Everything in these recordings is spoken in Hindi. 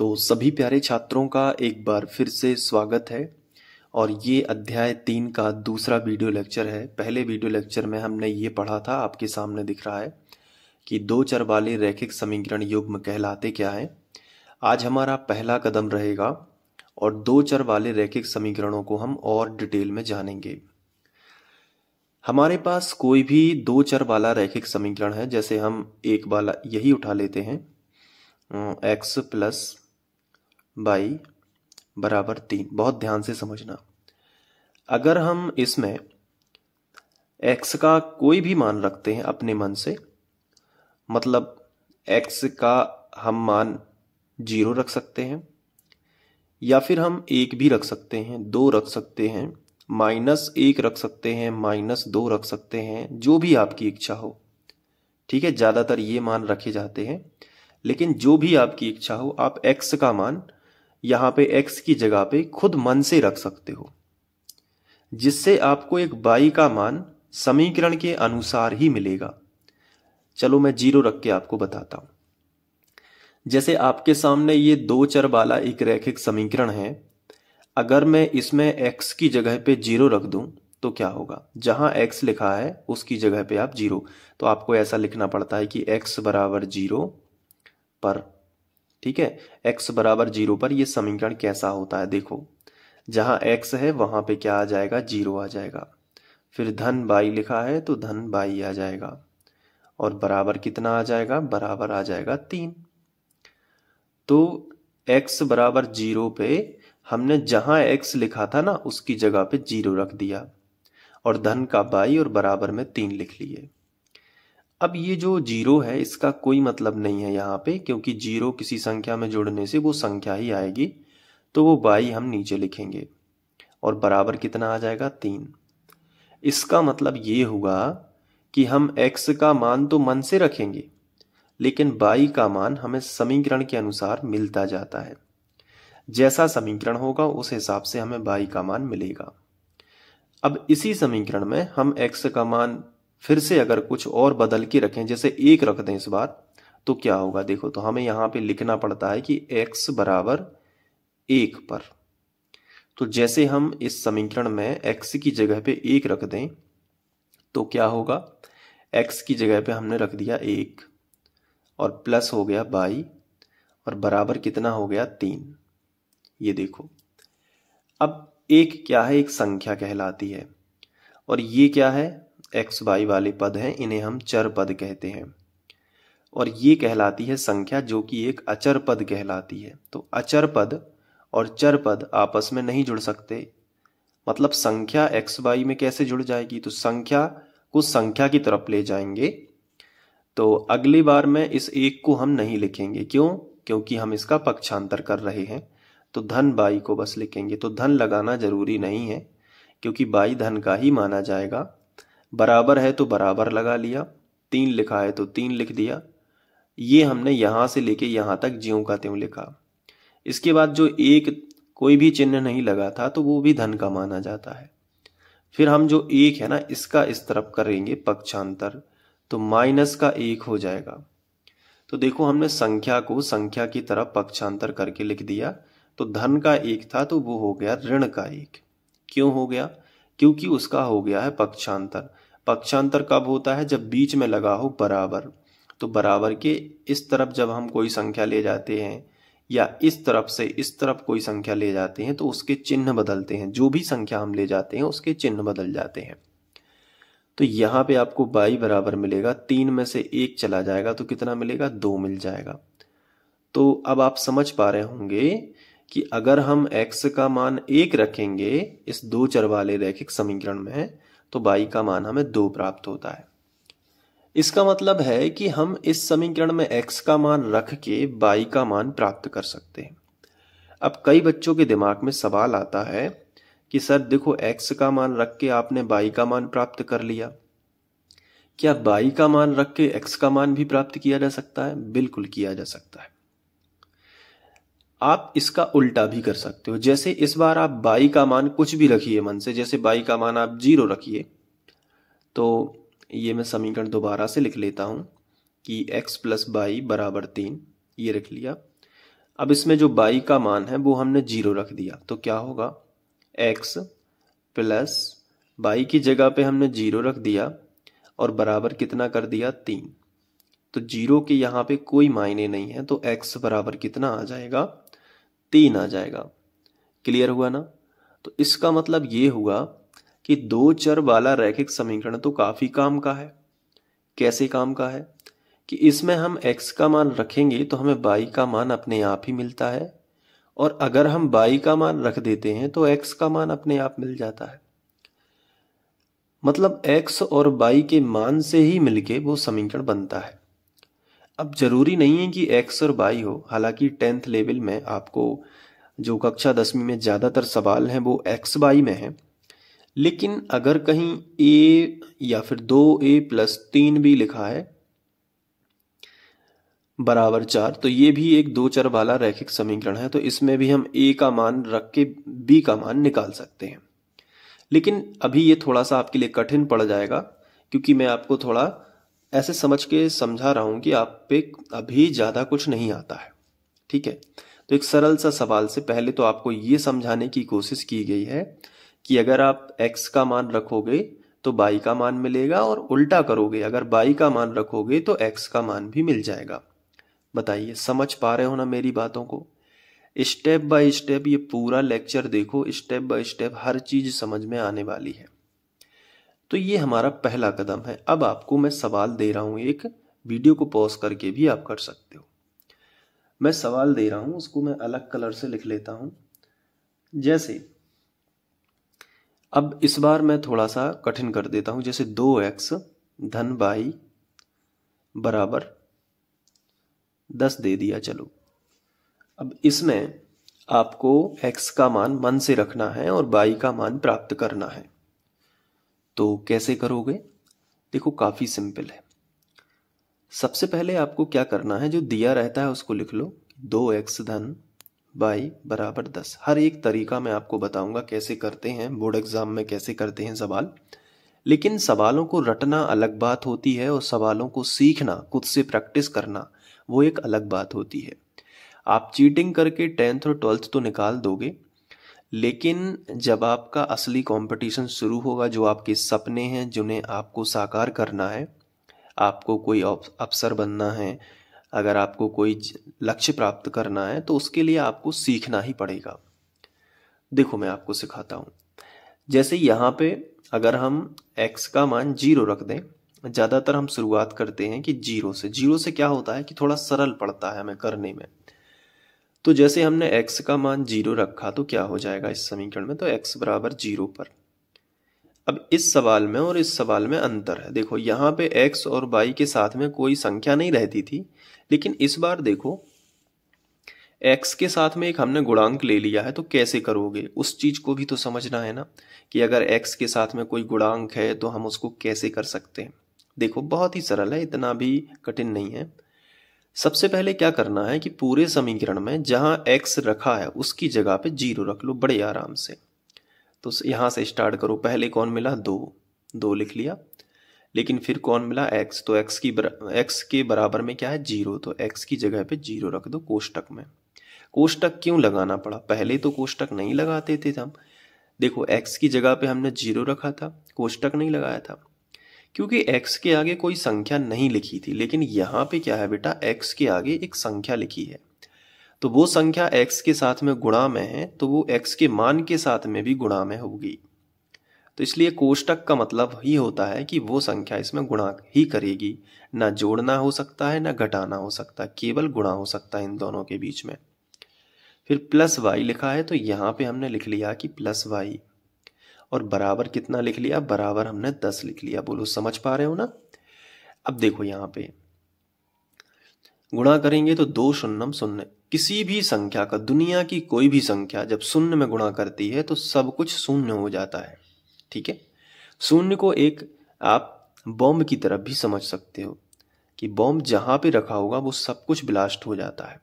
तो सभी प्यारे छात्रों का एक बार फिर से स्वागत है और ये अध्याय तीन का दूसरा वीडियो लेक्चर है पहले वीडियो लेक्चर में हमने ये पढ़ा था आपके सामने दिख रहा है कि दो चर वाले रैखिक समीकरण युग्म कहलाते क्या हैं आज हमारा पहला कदम रहेगा और दो चर वाले रैखिक समीकरणों को हम और डिटेल में जानेंगे हमारे पास कोई भी दो चर वाला रैखिक समीकरण है जैसे हम एक वाला यही उठा लेते हैं एक्स प्लस बाई बराबर तीन बहुत ध्यान से समझना अगर हम इसमें एक्स का कोई भी मान रखते हैं अपने मन से मतलब एक्स का हम मान जीरो रख सकते हैं या फिर हम एक भी रख सकते हैं दो रख सकते हैं माइनस एक रख सकते हैं माइनस दो रख सकते हैं जो भी आपकी इच्छा हो ठीक है ज़्यादातर ये मान रखे जाते हैं लेकिन जो भी आपकी इच्छा हो आप एक्स का मान यहां पे एक्स की जगह पे खुद मन से रख सकते हो जिससे आपको एक बाई का मान समीकरण के अनुसार ही मिलेगा चलो मैं जीरो रख के आपको बताता हूं जैसे आपके सामने ये दो चर वाला एक रैखिक समीकरण है अगर मैं इसमें x की जगह पे जीरो रख दूं तो क्या होगा जहां x लिखा है उसकी जगह पे आप जीरो तो आपको ऐसा लिखना पड़ता है कि x बराबर जीरो पर ठीक है x बराबर जीरो पर यह समीकरण कैसा होता है देखो जहां x है वहां पे क्या आ जाएगा जीरो आ जाएगा फिर धन बाई लिखा है तो धन बाई आ जाएगा और बराबर कितना आ जाएगा बराबर आ जाएगा तीन तो x बराबर जीरो पे हमने जहां x लिखा था ना उसकी जगह पे जीरो रख दिया और धन का बाई और बराबर में तीन लिख लिए अब ये जो जीरो है इसका कोई मतलब नहीं है यहाँ पे क्योंकि जीरो किसी संख्या में जोड़ने से वो संख्या ही आएगी तो वो बाई हम नीचे लिखेंगे और बराबर कितना आ जाएगा तीन इसका मतलब ये हुआ कि हम x का मान तो मन से रखेंगे लेकिन बाई का मान हमें समीकरण के अनुसार मिलता जाता है जैसा समीकरण होगा उस हिसाब से हमें बाई का मान मिलेगा अब इसी समीकरण में हम x का मान फिर से अगर कुछ और बदल के रखें जैसे एक रख दें इस बार तो क्या होगा देखो तो हमें यहां पे लिखना पड़ता है कि x बराबर एक पर तो जैसे हम इस समीकरण में x की जगह पे एक रख दें तो क्या होगा x की जगह पे हमने रख दिया एक और प्लस हो गया बाई और बराबर कितना हो गया तीन ये देखो अब एक क्या है एक संख्या कहलाती है और ये क्या है एक्स वाई वाले पद हैं इन्हें हम चर पद कहते हैं और ये कहलाती है संख्या जो कि एक अचर पद कहलाती है तो अचर पद और चर पद आपस में नहीं जुड़ सकते मतलब संख्या एक्स वाई में कैसे जुड़ जाएगी तो संख्या को संख्या की तरफ ले जाएंगे तो अगली बार में इस एक को हम नहीं लिखेंगे क्यों क्योंकि हम इसका पक्षांतर कर रहे हैं तो धन बाई को बस लिखेंगे तो धन लगाना जरूरी नहीं है क्योंकि बाई धन का ही माना जाएगा बराबर है तो बराबर लगा लिया तीन लिखा है तो तीन लिख दिया ये हमने यहां से लेके यहां तक ज्यों का त्यों लिखा इसके बाद जो एक कोई भी चिन्ह नहीं लगा था तो वो भी धन का माना जाता है फिर हम जो एक है ना इसका इस तरफ करेंगे पक्षांतर तो माइनस का एक हो जाएगा तो देखो हमने संख्या को संख्या की तरफ पक्षांतर करके लिख दिया तो धन का एक था तो वो हो गया ऋण का एक क्यों हो गया क्योंकि उसका हो गया है पक्षांतर पक्षांतर कब होता है जब बीच में लगा हो बराबर तो बराबर के इस तरफ जब हम कोई संख्या ले जाते हैं या इस तरफ से इस तरफ कोई संख्या ले जाते हैं तो उसके चिन्ह बदलते हैं जो भी संख्या हम ले जाते हैं उसके चिन्ह बदल जाते हैं तो यहां पे आपको बाई बराबर मिलेगा तीन में से एक चला जाएगा तो कितना मिलेगा दो मिल जाएगा तो अब आप समझ पा रहे होंगे कि अगर हम x का मान एक रखेंगे इस दो चर वाले रैखिक समीकरण में तो बाई का मान हमें दो प्राप्त होता है इसका मतलब है कि हम इस समीकरण में x का मान रख के बाई का मान प्राप्त कर सकते हैं अब कई बच्चों के दिमाग में सवाल आता है कि सर देखो x का मान रख के आपने बाई का मान प्राप्त कर लिया क्या बाई का मान रख के x का मान भी प्राप्त किया जा सकता है बिल्कुल किया जा सकता है आप इसका उल्टा भी कर सकते हो जैसे इस बार आप बाई का मान कुछ भी रखिए मन से जैसे बाई का मान आप जीरो रखिए तो ये मैं समीकरण दोबारा से लिख लेता हूं कि x प्लस बाई बराबर तीन ये रख लिया अब इसमें जो बाई का मान है वो हमने जीरो रख दिया तो क्या होगा x प्लस बाई की जगह पे हमने जीरो रख दिया और बराबर कितना कर दिया तीन तो जीरो के यहाँ पे कोई मायने नहीं है तो x बराबर कितना आ जाएगा तीन आ जाएगा क्लियर हुआ ना तो इसका मतलब ये हुआ कि दो चर वाला रैखिक समीकरण तो काफ़ी काम का है कैसे काम का है कि इसमें हम x का मान रखेंगे तो हमें y का मान अपने आप ही मिलता है और अगर हम y का मान रख देते हैं तो x का मान अपने आप मिल जाता है मतलब x और y के मान से ही मिलके वो समीकरण बनता है अब ज़रूरी नहीं है कि एक्स और बाई हो हालांकि टेंथ लेवल में आपको जो कक्षा दसवीं में ज़्यादातर सवाल हैं वो एक्स बाई में हैं लेकिन अगर कहीं ए या फिर दो ए प्लस तीन भी लिखा है बराबर चार तो ये भी एक दो चर वाला रैखिक समीकरण है तो इसमें भी हम ए का मान रख के बी का मान निकाल सकते हैं लेकिन अभी ये थोड़ा सा आपके लिए कठिन पड़ जाएगा क्योंकि मैं आपको थोड़ा ऐसे समझ के समझा रहा हूँ कि आप पे अभी ज़्यादा कुछ नहीं आता है ठीक है तो एक सरल सा सवाल से पहले तो आपको ये समझाने की कोशिश की गई है कि अगर आप x का मान रखोगे तो y का मान मिलेगा और उल्टा करोगे अगर y का मान रखोगे तो x का मान भी मिल जाएगा बताइए समझ पा रहे हो ना मेरी बातों को स्टेप बाय स्टेप ये पूरा लेक्चर देखो स्टेप बाय स्टेप हर चीज समझ में आने वाली है तो ये हमारा पहला कदम है अब आपको मैं सवाल दे रहा हूं एक वीडियो को पॉज करके भी आप कर सकते हो मैं सवाल दे रहा हूं उसको मैं अलग कलर से लिख लेता हूं जैसे अब इस बार मैं थोड़ा सा कठिन कर देता हूं जैसे दो एक्स धन बाई बराबर दस दे दिया चलो अब इसमें आपको x का मान मन से रखना है और y का मान प्राप्त करना है तो कैसे करोगे देखो काफ़ी सिंपल है सबसे पहले आपको क्या करना है जो दिया रहता है उसको लिख लो दो एक्स धन बाई बराबर दस हर एक तरीका मैं आपको बताऊंगा कैसे करते हैं बोर्ड एग्ज़ाम में कैसे करते हैं सवाल लेकिन सवालों को रटना अलग बात होती है और सवालों को सीखना खुद से प्रैक्टिस करना वो एक अलग बात होती है आप चीटिंग करके टेंथ और ट्वेल्थ तो निकाल दोगे लेकिन जब आपका असली कंपटीशन शुरू होगा जो आपके सपने हैं जिन्हें आपको साकार करना है आपको कोई अफसर बनना है अगर आपको कोई लक्ष्य प्राप्त करना है तो उसके लिए आपको सीखना ही पड़ेगा देखो मैं आपको सिखाता हूँ जैसे यहाँ पे अगर हम एक्स का मान जीरो रख दें ज़्यादातर हम शुरुआत करते हैं कि जीरो से जीरो से क्या होता है कि थोड़ा सरल पड़ता है हमें करने में तो जैसे हमने x का मान जीरो रखा तो क्या हो जाएगा इस समीकरण में तो x बराबर जीरो पर अब इस सवाल में और इस सवाल में अंतर है देखो यहाँ पे x और y के साथ में कोई संख्या नहीं रहती थी लेकिन इस बार देखो x के साथ में एक हमने गुणांक ले लिया है तो कैसे करोगे उस चीज़ को भी तो समझना है ना कि अगर x के साथ में कोई गुणांक है तो हम उसको कैसे कर सकते हैं देखो बहुत ही सरल है इतना भी कठिन नहीं है सबसे पहले क्या करना है कि पूरे समीकरण में जहां x रखा है उसकी जगह पे जीरो रख लो बड़े आराम से तो यहाँ से स्टार्ट करो पहले कौन मिला दो दो लिख लिया लेकिन फिर कौन मिला x तो x की x के बराबर में क्या है जीरो तो x की जगह पे जीरो रख दो कोष्टक में कोष्टक क्यों लगाना पड़ा पहले तो कोष्टक नहीं लगाते थे हम देखो एक्स की जगह पे हमने जीरो रखा था कोष्टक नहीं लगाया था क्योंकि x के आगे कोई संख्या नहीं लिखी थी लेकिन यहाँ पे क्या है बेटा x के आगे एक संख्या लिखी है तो वो संख्या x के साथ में गुणा में है तो वो x के मान के साथ में भी गुणा में होगी तो इसलिए कोष्टक का मतलब ही होता है कि वो संख्या इसमें गुणा ही करेगी ना जोड़ना हो सकता है ना घटाना हो सकता है केवल गुणा हो सकता है इन दोनों के बीच में फिर प्लस वाई लिखा है तो यहाँ पे हमने लिख लिया कि प्लस वाई और बराबर कितना लिख लिया बराबर हमने दस लिख लिया बोलो समझ पा रहे हो ना अब देखो यहाँ पे गुणा करेंगे तो दो शून्यम शून्य किसी भी संख्या का दुनिया की कोई भी संख्या जब शून्य में गुणा करती है तो सब कुछ शून्य हो जाता है ठीक है शून्य को एक आप बॉम्ब की तरफ भी समझ सकते हो कि बॉम्ब जहां पे रखा होगा वो सब कुछ ब्लास्ट हो जाता है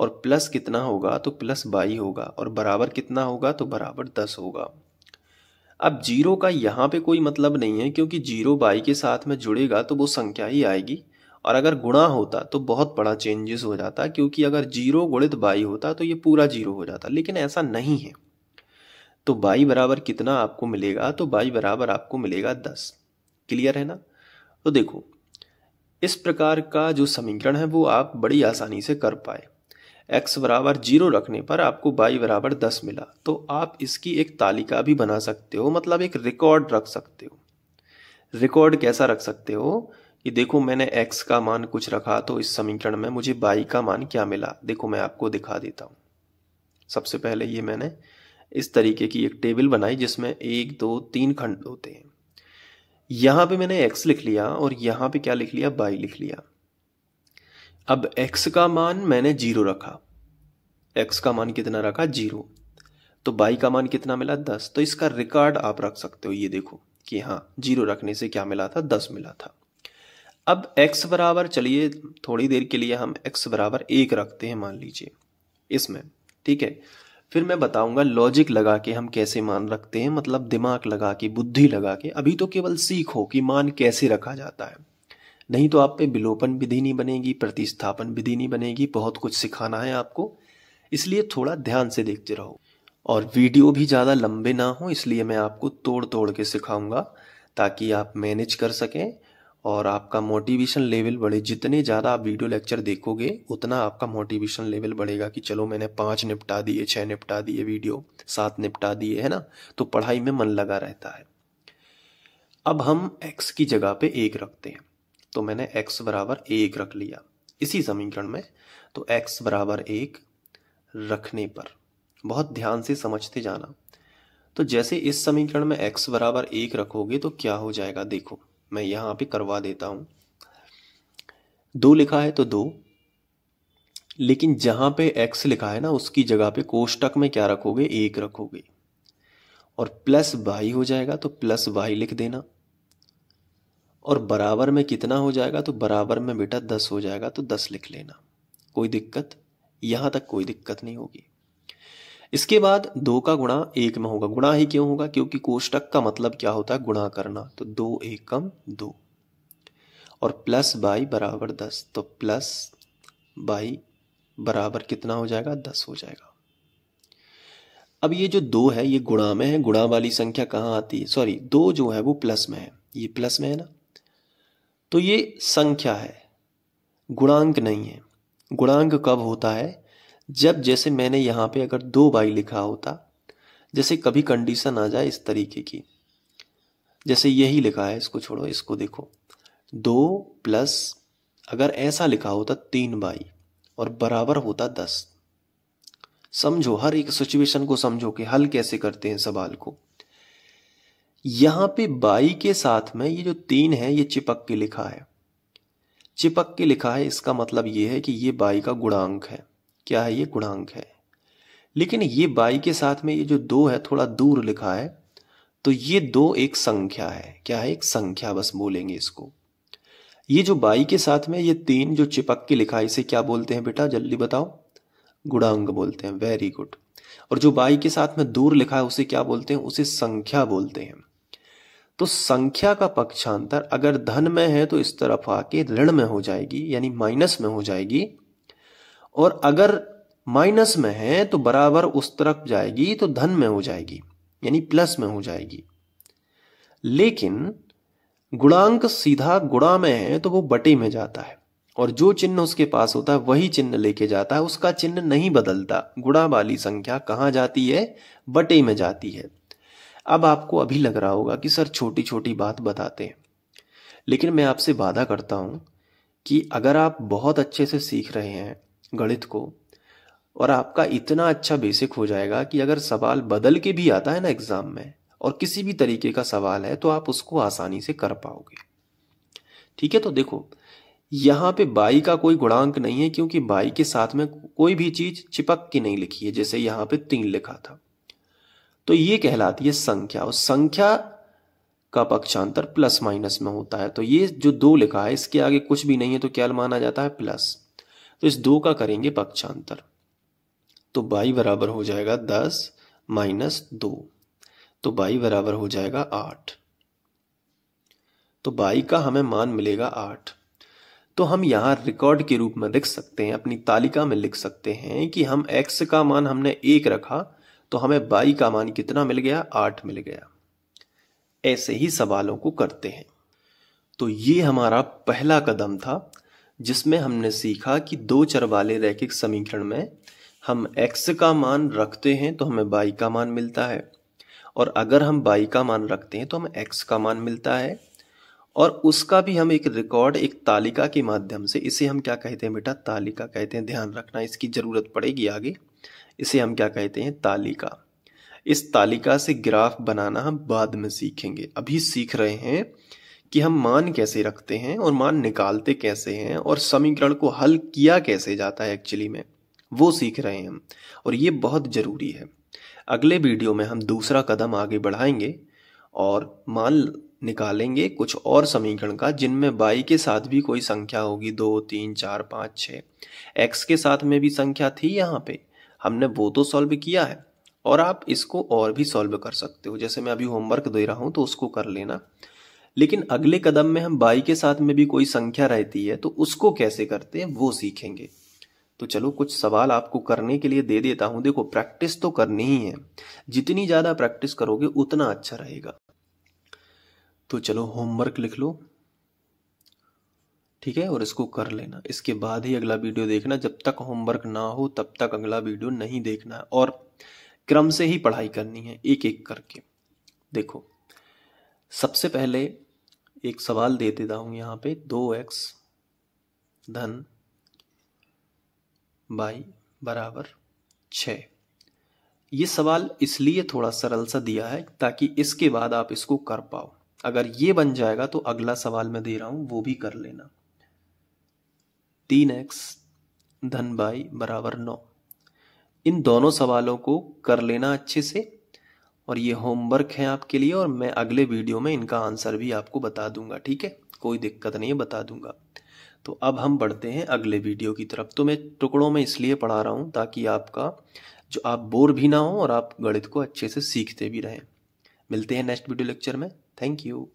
और प्लस कितना होगा तो प्लस बाई होगा और बराबर कितना होगा तो बराबर दस होगा अब जीरो का यहाँ पे कोई मतलब नहीं है क्योंकि जीरो बाई के साथ में जुड़ेगा तो वो संख्या ही आएगी और अगर गुणा होता तो बहुत बड़ा चेंजेस हो जाता क्योंकि अगर जीरो गुणित बाई होता तो ये पूरा जीरो हो जाता लेकिन ऐसा नहीं है तो बाई बराबर कितना आपको मिलेगा तो बाई बराबर आपको मिलेगा दस क्लियर है ना तो देखो इस प्रकार का जो समीकरण है वो आप बड़ी आसानी से कर पाए x बराबर जीरो रखने पर आपको y बराबर दस मिला तो आप इसकी एक तालिका भी बना सकते हो मतलब एक रिकॉर्ड रख सकते हो रिकॉर्ड कैसा रख सकते हो कि देखो मैंने x का मान कुछ रखा तो इस समीकरण में मुझे y का मान क्या मिला देखो मैं आपको दिखा देता हूँ सबसे पहले ये मैंने इस तरीके की एक टेबल बनाई जिसमें एक दो तीन खंड होते हैं यहां पे मैंने एक्स लिख लिया और यहां पे क्या लिख लिया बाई लिख लिया अब x का मान मैंने जीरो रखा x का मान कितना रखा जीरो तो y का मान कितना मिला दस तो इसका रिकॉर्ड आप रख सकते हो ये देखो कि हाँ जीरो रखने से क्या मिला था दस मिला था अब x बराबर चलिए थोड़ी देर के लिए हम x बराबर एक रखते हैं मान लीजिए इसमें ठीक है फिर मैं बताऊंगा लॉजिक लगा के हम कैसे मान रखते हैं मतलब दिमाग लगा के बुद्धि लगा के अभी तो केवल सीखो कि मान कैसे रखा जाता है नहीं तो आप पे विलोपन विधि नहीं बनेगी प्रतिस्थापन विधि नहीं बनेगी बहुत कुछ सिखाना है आपको इसलिए थोड़ा ध्यान से देखते रहो और वीडियो भी ज़्यादा लंबे ना हो इसलिए मैं आपको तोड़ तोड़ के सिखाऊंगा ताकि आप मैनेज कर सकें और आपका मोटिवेशन लेवल बढ़े जितने ज़्यादा आप वीडियो लेक्चर देखोगे उतना आपका मोटिवेशन लेवल बढ़ेगा कि चलो मैंने पाँच निपटा दिए छः निपटा दिए वीडियो सात निपटा दिए है ना तो पढ़ाई में मन लगा रहता है अब हम एक्स की जगह पे एक रखते हैं तो मैंने x बराबर एक रख लिया इसी समीकरण में तो x बराबर एक रखने पर बहुत ध्यान से समझते जाना तो जैसे इस समीकरण में x बराबर एक रखोगे तो क्या हो जाएगा देखो मैं यहां पे करवा देता हूं दो लिखा है तो दो लेकिन जहां पे x लिखा है ना उसकी जगह पे कोष्टक में क्या रखोगे एक रखोगे और प्लस वाई हो जाएगा तो प्लस वाई लिख देना और बराबर में कितना हो जाएगा तो बराबर में बेटा दस हो जाएगा तो दस लिख लेना कोई दिक्कत यहां तक कोई दिक्कत नहीं होगी इसके बाद दो का गुणा एक में होगा गुणा ही क्यों होगा क्योंकि कोष्टक का मतलब क्या होता है गुणा करना तो दो एक कम दो और प्लस बाई बराबर दस तो प्लस बाई बराबर कितना हो जाएगा दस हो जाएगा अब ये जो दो है ये गुणा में है गुणा वाली संख्या कहाँ आती है सॉरी दो जो है वो प्लस में है ये प्लस में है ना तो ये संख्या है गुणांक नहीं है गुणांक कब होता है जब जैसे मैंने यहाँ पे अगर दो बाई लिखा होता जैसे कभी कंडीशन आ जाए इस तरीके की जैसे यही लिखा है इसको छोड़ो इसको देखो दो प्लस अगर ऐसा लिखा होता तीन बाई और बराबर होता दस समझो हर एक सिचुएशन को समझो कि हल कैसे करते हैं सवाल को यहां पे बाई के साथ में ये जो तीन है ये चिपक के लिखा है चिपक के लिखा है इसका मतलब ये है कि ये बाई का गुणांक है क्या है ये गुणांक है लेकिन ये बाई के साथ में ये जो दो है थोड़ा दूर लिखा है तो ये दो एक संख्या है क्या है एक संख्या बस बोलेंगे इसको ये जो बाई के साथ में ये तीन जो चिपक के लिखा है इसे क्या बोलते हैं बेटा जल्दी बताओ गुणांक बोलते हैं वेरी गुड और जो बाई के साथ में दूर लिखा है उसे क्या बोलते हैं उसे संख्या बोलते हैं तो संख्या का पक्षांतर अगर धन में है तो इस तरफ आके ऋण में हो जाएगी यानी माइनस में हो जाएगी और अगर माइनस में है तो बराबर उस तरफ जाएगी तो धन में हो जाएगी यानी प्लस में हो जाएगी लेकिन गुणांक सीधा गुणा में है तो वो बटे में जाता है और जो चिन्ह उसके पास होता है वही चिन्ह लेके जाता है उसका चिन्ह नहीं बदलता गुणा वाली संख्या कहां जाती है बटे में जाती है अब आपको अभी लग रहा होगा कि सर छोटी छोटी बात बताते हैं लेकिन मैं आपसे वादा करता हूँ कि अगर आप बहुत अच्छे से सीख रहे हैं गणित को और आपका इतना अच्छा बेसिक हो जाएगा कि अगर सवाल बदल के भी आता है ना एग्ज़ाम में और किसी भी तरीके का सवाल है तो आप उसको आसानी से कर पाओगे ठीक है तो देखो यहाँ पे बाई का कोई गुणांक नहीं है क्योंकि बाई के साथ में कोई भी चीज चिपक के नहीं लिखी है जैसे यहाँ पे तीन लिखा था तो ये कहलाती है संख्या और संख्या का पक्षांतर प्लस माइनस में होता है तो ये जो दो लिखा है इसके आगे कुछ भी नहीं है तो क्या माना जाता है प्लस तो इस दो का करेंगे पक्षांतर तो बाई बराबर हो जाएगा दस माइनस दो तो बाई बराबर हो जाएगा आठ तो बाई का हमें मान मिलेगा आठ तो हम यहां रिकॉर्ड के रूप में लिख सकते हैं अपनी तालिका में लिख सकते हैं कि हम एक्स का मान हमने एक रखा तो हमें बाई का मान कितना मिल गया आठ मिल गया ऐसे ही सवालों को करते हैं तो ये हमारा पहला कदम था जिसमें हमने सीखा कि दो चर वाले रैखिक समीकरण में हम x का मान रखते हैं तो हमें y का मान मिलता है और अगर हम y का मान रखते हैं तो हमें x का मान मिलता है और उसका भी हम एक रिकॉर्ड एक तालिका के माध्यम से इसे हम क्या कहते हैं बेटा तालिका कहते हैं ध्यान रखना इसकी ज़रूरत पड़ेगी आगे इसे हम क्या कहते हैं तालिका इस तालिका से ग्राफ बनाना हम बाद में सीखेंगे अभी सीख रहे हैं कि हम मान कैसे रखते हैं और मान निकालते कैसे हैं और समीकरण को हल किया कैसे जाता है एक्चुअली में वो सीख रहे हैं हम और ये बहुत ज़रूरी है अगले वीडियो में हम दूसरा कदम आगे बढ़ाएंगे और मान निकालेंगे कुछ और समीकरण का जिनमें बाई के साथ भी कोई संख्या होगी दो तीन चार पाँच छः एक्स के साथ में भी संख्या थी यहाँ पे हमने वो तो सॉल्व किया है और आप इसको और भी सॉल्व कर सकते हो जैसे मैं अभी होमवर्क दे रहा हूँ तो उसको कर लेना लेकिन अगले कदम में हम बाई के साथ में भी कोई संख्या रहती है तो उसको कैसे करते हैं वो सीखेंगे तो चलो कुछ सवाल आपको करने के लिए दे देता हूँ देखो प्रैक्टिस तो करनी ही है जितनी ज़्यादा प्रैक्टिस करोगे उतना अच्छा रहेगा तो चलो होमवर्क लिख लो ठीक है और इसको कर लेना इसके बाद ही अगला वीडियो देखना जब तक होमवर्क ना हो तब तक अगला वीडियो नहीं देखना है और क्रम से ही पढ़ाई करनी है एक एक करके देखो सबसे पहले एक सवाल दे देता हूं यहां पे दो एक्स धन बाई बराबर छ ये सवाल इसलिए थोड़ा सरल सा दिया है ताकि इसके बाद आप इसको कर पाओ अगर ये बन जाएगा तो अगला सवाल मैं दे रहा हूं वो भी कर लेना तीन एक्स धन बाई बराबर नौ इन दोनों सवालों को कर लेना अच्छे से और ये होमवर्क है आपके लिए और मैं अगले वीडियो में इनका आंसर भी आपको बता दूंगा ठीक है कोई दिक्कत नहीं है बता दूंगा तो अब हम बढ़ते हैं अगले वीडियो की तरफ तो मैं टुकड़ों में इसलिए पढ़ा रहा हूँ ताकि आपका जो आप बोर भी ना हो और आप गणित को अच्छे से सीखते भी रहें मिलते हैं नेक्स्ट वीडियो लेक्चर में थैंक यू